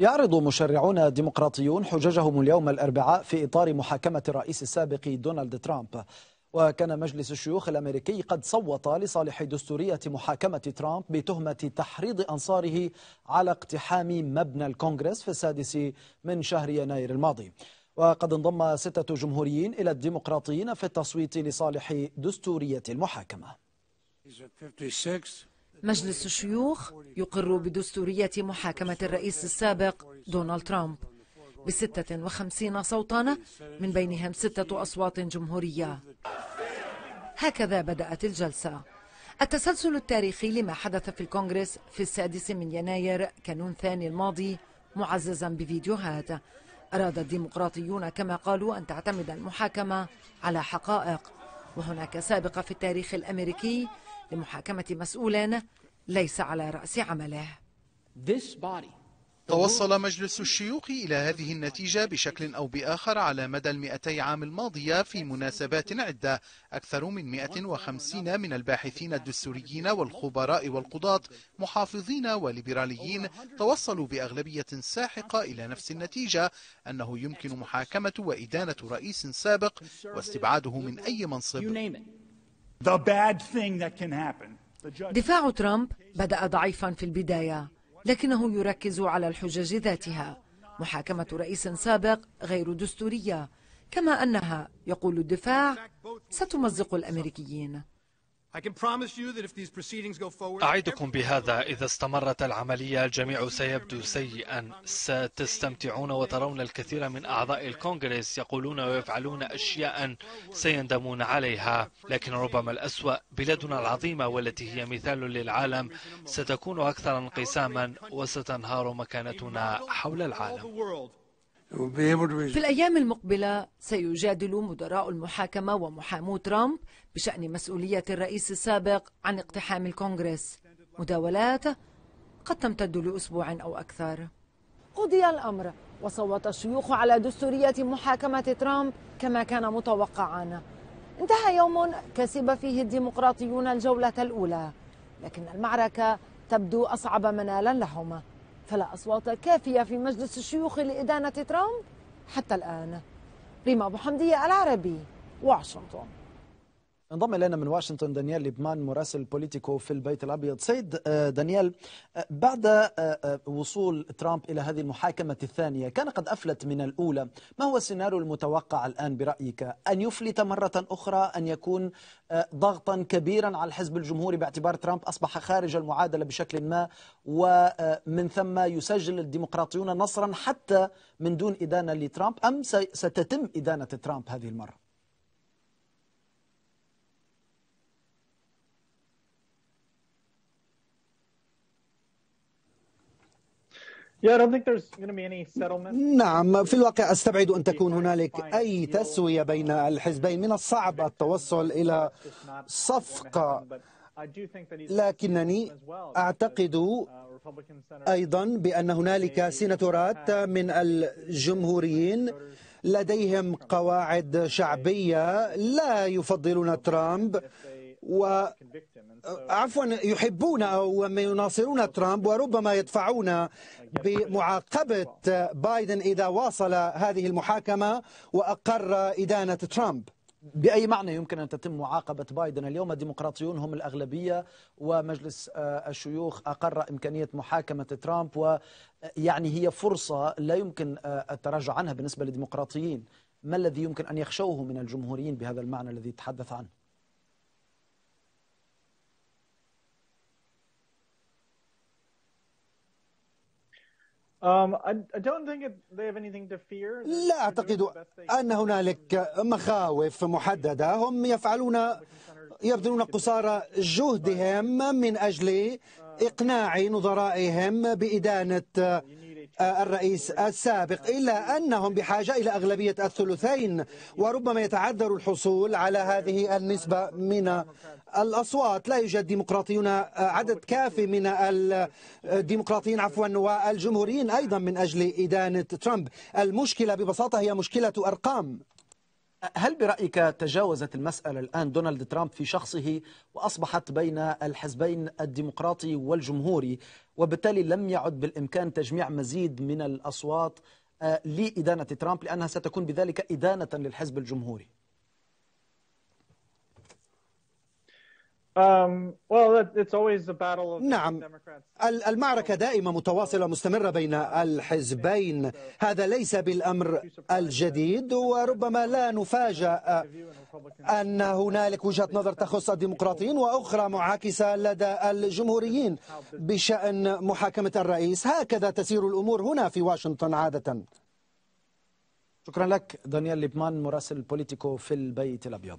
يعرض مشرعون ديمقراطيون حججهم اليوم الأربعاء في إطار محاكمة الرئيس السابق دونالد ترامب وكان مجلس الشيوخ الأمريكي قد صوت لصالح دستورية محاكمة ترامب بتهمة تحريض أنصاره على اقتحام مبنى الكونغرس في السادس من شهر يناير الماضي وقد انضم ستة جمهوريين إلى الديمقراطيين في التصويت لصالح دستورية المحاكمة مجلس الشيوخ يقر بدستورية محاكمة الرئيس السابق دونالد ترامب ب 56 صوتا من بينهم ستة أصوات جمهورية هكذا بدأت الجلسة التسلسل التاريخي لما حدث في الكونغرس في السادس من يناير كانون ثاني الماضي معززا بفيديوهات أراد الديمقراطيون كما قالوا أن تعتمد المحاكمة على حقائق وهناك سابقة في التاريخ الأمريكي لمحاكمة مسؤول ليس على رأس عمله. This body توصل مجلس الشيوخ إلى هذه النتيجة بشكل أو بآخر على مدى المئتي عام الماضية في مناسبات عدة أكثر من 150 من الباحثين الدستوريين والخبراء والقضاة محافظين وليبراليين توصلوا بأغلبية ساحقة إلى نفس النتيجة أنه يمكن محاكمة وإدانة رئيس سابق واستبعاده من أي منصب دفاع ترامب بدأ ضعيفا في البداية لكنه يركز على الحجج ذاتها محاكمة رئيس سابق غير دستورية كما أنها يقول الدفاع ستمزق الأمريكيين أعدكم بهذا إذا استمرت العملية الجميع سيبدو سيئا ستستمتعون وترون الكثير من أعضاء الكونغرس يقولون ويفعلون أشياء سيندمون عليها لكن ربما الأسوأ بلادنا العظيمة والتي هي مثال للعالم ستكون أكثر انقساما وستنهار مكانتنا حول العالم في الأيام المقبلة سيجادل مدراء المحاكمة ومحامو ترامب بشأن مسؤولية الرئيس السابق عن اقتحام الكونغرس مداولات قد تمتد لأسبوع أو أكثر قضي الأمر وصوت الشيوخ على دستورية محاكمة ترامب كما كان متوقعا انتهى يوم كسب فيه الديمقراطيون الجولة الأولى لكن المعركة تبدو أصعب منالا لهم فلا أصوات كافية في مجلس الشيوخ لإدانة ترامب حتى الآن ريما أبو حمدية العربي واشنطن انضم الينا من واشنطن دانيال لبمان مراسل بوليتيكو في البيت الابيض. سيد آه، دانيال آه، بعد آه، وصول ترامب الى هذه المحاكمه الثانيه كان قد افلت من الاولى، ما هو السيناريو المتوقع الان برايك؟ ان يفلت مره اخرى، ان يكون ضغطا كبيرا على الحزب الجمهوري باعتبار ترامب اصبح خارج المعادله بشكل ما ومن ثم يسجل الديمقراطيون نصرا حتى من دون ادانه لترامب ام ستتم ادانه ترامب هذه المره؟ نعم في الواقع أستبعد أن تكون هنالك أي تسوية بين الحزبين من الصعب التوصل إلى صفقة لكنني أعتقد uh, أيضا بأن هنالك سيناتورات من الجمهوريين لديهم قواعد شعبية لا يفضلون ترامب و عفوا يحبون او يناصرون ترامب وربما يدفعون بمعاقبه بايدن اذا واصل هذه المحاكمه واقر ادانه ترامب بأي معنى يمكن أن تتم معاقبة بايدن اليوم الديمقراطيون هم الأغلبية ومجلس آه، الشيوخ أقر إمكانية محاكمة ترامب ويعني آه، هي فرصة لا يمكن آه، التراجع عنها بالنسبة للديمقراطيين ما الذي يمكن أن يخشوه من الجمهوريين بهذا المعنى الذي تحدث عنه؟ Um, لا أعتقد أن هنالك مخاوف محددة هم يفعلون يبذلون قصارى جهدهم من أجل إقناع نظرائهم بإدانة الرئيس السابق إلا أنهم بحاجة إلى أغلبية الثلثين وربما يتعذر الحصول على هذه النسبة من الأصوات لا يوجد ديمقراطيون عدد كافي من الديمقراطيين عفوا والجمهوريين أيضا من أجل إدانة ترامب المشكلة ببساطة هي مشكلة أرقام هل برأيك تجاوزت المسألة الآن دونالد ترامب في شخصه وأصبحت بين الحزبين الديمقراطي والجمهوري وبالتالي لم يعد بالإمكان تجميع مزيد من الأصوات آه، لإدانة ترامب لأنها ستكون بذلك إدانة للحزب الجمهوري Um, نعم المعركة دائمة متواصلة مستمرة بين الحزبين هذا ليس بالأمر الجديد وربما لا نفاجأ أن هنالك وجهة نظر تخص الديمقراطيين وأخرى معاكسة لدى الجمهوريين بشأن محاكمة الرئيس هكذا تسير الأمور هنا في واشنطن عادة شكرا لك دانيال ليبمان مراسل بوليتيكو في البيت الأبيض